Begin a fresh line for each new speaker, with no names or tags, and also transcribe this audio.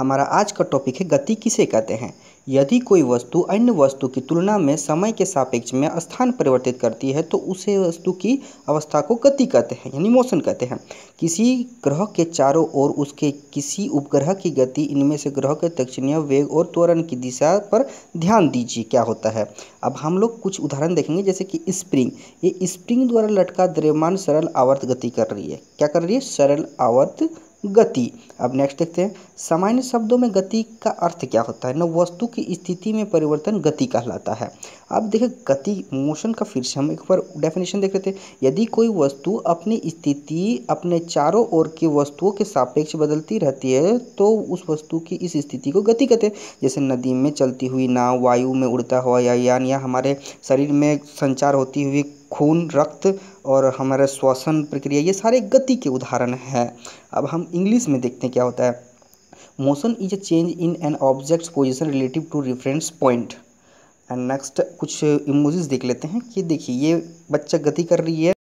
हमारा आज का टॉपिक है गति किसे कहते हैं यदि कोई वस्तु अन्य वस्तु की तुलना में समय के सापेक्ष में स्थान परिवर्तित करती है तो उसे वस्तु की अवस्था को गति कहते हैं यानी मोशन कहते हैं किसी ग्रह के चारों ओर उसके किसी उपग्रह की गति इनमें से ग्रह के दक्षिणीय वेग और त्वरण की दिशा पर ध्यान दीजिए क्या होता है अब हम लोग कुछ उदाहरण देखेंगे जैसे कि स्प्रिंग ये स्प्रिंग द्वारा लटका द्रव्यमान सरल आवर्त गति कर रही है क्या कर रही है सरल आवर्त गति अब नेक्स्ट देखते हैं सामान्य शब्दों में गति का अर्थ क्या होता है न वस्तु की स्थिति में परिवर्तन गति कहलाता है अब देखिए गति मोशन का फिर से हम एक बार डेफिनेशन देख लेते हैं यदि कोई वस्तु अपनी स्थिति अपने चारों ओर की वस्तुओं के सापेक्ष बदलती रहती है तो उस वस्तु की इस स्थिति को गति कहते हैं जैसे नदी में चलती हुई नाव वायु में उड़ता हुआ या यान या हमारे शरीर में संचार होती हुई खून रक्त और हमारे श्वसन प्रक्रिया ये सारे गति के उदाहरण हैं अब हम इंग्लिश में देखते हैं क्या होता है motion is a change in an objects position relative to reference point and next कुछ इमोजेस देख लेते हैं कि देखिए ये बच्चा गति कर रही है